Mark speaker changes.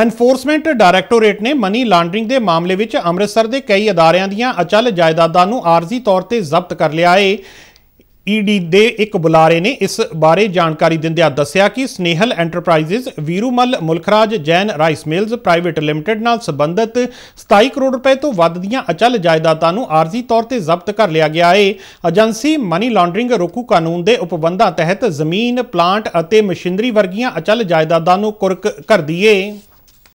Speaker 1: enforcement Directorate ਨੇ money laundering ਦੇ ਮਾਮਲੇ ਵਿੱਚ ਅੰਮ੍ਰਿਤਸਰ ਦੇ ਕਈ ਅਦਾਰਿਆਂ ਦੀਆਂ ਅਚਲ ਜਾਇਦਾਦਾਂ ਨੂੰ ਆਰਜ਼ੀ ਤੌਰ ਤੇ ਜ਼ਬਤ ਕਰ ਲਿਆ ਹੈ ਈਡੀ e ਦੇ ਇੱਕ ਬੁਲਾਰੇ ਨੇ ਇਸ ਬਾਰੇ ਜਾਣਕਾਰੀ ਦਿੰਦਿਆਂ ਦੱਸਿਆ ਕਿ Snehal Enterprises Veerumal Mulkhraj Jain Rice Mills Private Limited ਨਾਲ ਸੰਬੰਧਿਤ 27 ਕਰੋੜ ਰੁਪਏ ਤੋਂ ਵੱਧ ਦੀਆਂ ਅਚਲ ਜਾਇਦਾਦਾਂ ਨੂੰ ਆਰਜ਼ੀ ਤੌਰ ਤੇ ਜ਼ਬਤ ਕਰ ਲਿਆ ਗਿਆ ਹੈ ਏਜੰਸੀ ਮਨੀ ਲਾਂਡਰਿੰਗ ਰੋਕੂ ਕਾਨੂੰਨ ਦੇ ਉਪਬੰਧਾਂ ਤਹਿਤ ਜ਼ਮੀਨ ਪਲਾਂਟ ਅਤੇ ਮਸ਼ੀਨਰੀ ਵਰਗੀਆਂ ਅਚਲ ਜਾਇਦਾਦਾਂ ਨੂੰ ਕੁਰਕ ਕਰਦੀ ਏ